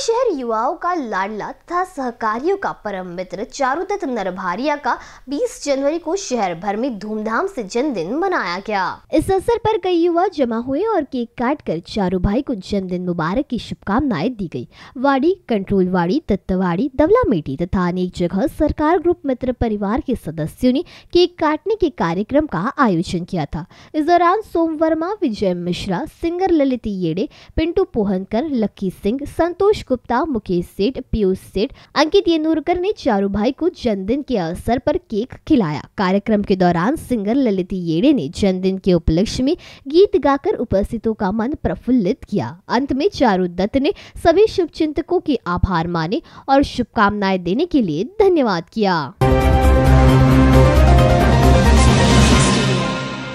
शहर युवाओं का लाडला तथा सहकारियों का परम मित्र चारुदत्त नरभारिया का 20 जनवरी को शहर भर में धूमधाम से जन्मदिन मनाया गया इस अवसर पर कई युवा जमा हुए और केक काट कर चारू भाई को जन्मदिन मुबारक की शुभकामनाएं दी गई वाड़ी कंट्रोलवाड़ी तत्तवाड़ी मेटी तथा अनेक जगह सरकार ग्रुप मित्र परिवार के सदस्यों ने केक काटने के कार्यक्रम का आयोजन किया था इस दौरान सोम वर्मा विजय मिश्रा सिंगर ललित येड़े पिंटू पोहनकर लक्की सिंह संतोष गुप्ता मुकेश सेठ पीयूष सेठ अंकित येनूरकर ने चारू भाई को जन्मदिन के अवसर पर केक खिलाया कार्यक्रम के दौरान सिंगर ललित येड़े ने जन्मदिन के उपलक्ष्य में गीत गाकर उपस्थितों का मन प्रफुल्लित किया अंत में चारू दत्त ने सभी चिंतकों के आभार माने और शुभकामनाएं देने के लिए धन्यवाद किया